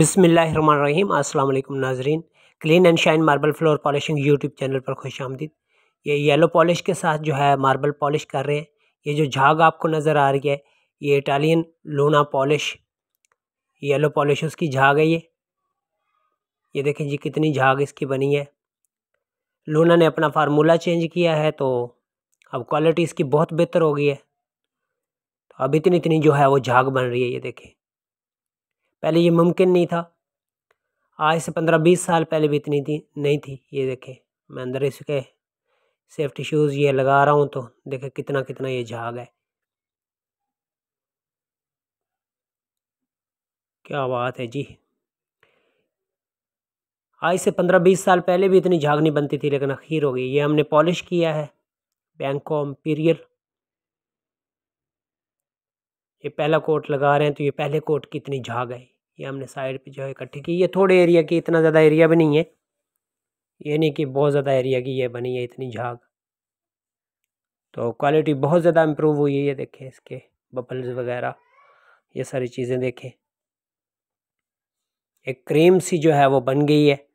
बिसमीम् अल्लाम नाजरीन clean and shine marble floor polishing YouTube channel पर खुश आमदीद ये येलो पॉलिश के साथ जो है मार्बल पॉलिश कर रहे हैं ये जो झाग आपको नज़र आ रही है ये Italian Luna polish yellow polish उसकी झाग है ये ये देखें जी कितनी झाग इसकी बनी है लूना ने अपना फार्मूला चेंज किया है तो अब क्वालिटी इसकी बहुत बेहतर हो गई है तो अब इतनी इतनी जो है वो झाग बन रही है ये देखें पहले ये मुमकिन नहीं था आज से पंद्रह बीस साल पहले भी इतनी थी नहीं थी ये देखें मैं अंदर इसके सेफ्टी शूज़ ये लगा रहा हूँ तो देखे कितना कितना ये झाग है क्या बात है जी आज से पंद्रह बीस साल पहले भी इतनी झाग नहीं बनती थी लेकिन अखीर हो गई ये हमने पॉलिश किया है बैंको एम्पीरियल ये पहला कोट लगा रहे हैं तो ये पहले कोट की इतनी झाग है ये हमने साइड पे जो है इकट्ठी की ये थोड़े एरिया की इतना ज़्यादा एरिया भी नहीं है ये नहीं कि बहुत ज़्यादा एरिया की ये बनी है इतनी झाग तो क्वालिटी बहुत ज़्यादा इम्प्रूव हुई है ये देखें इसके बबल्स वगैरह ये सारी चीज़ें देखें एक क्रीम सी जो है वो बन गई है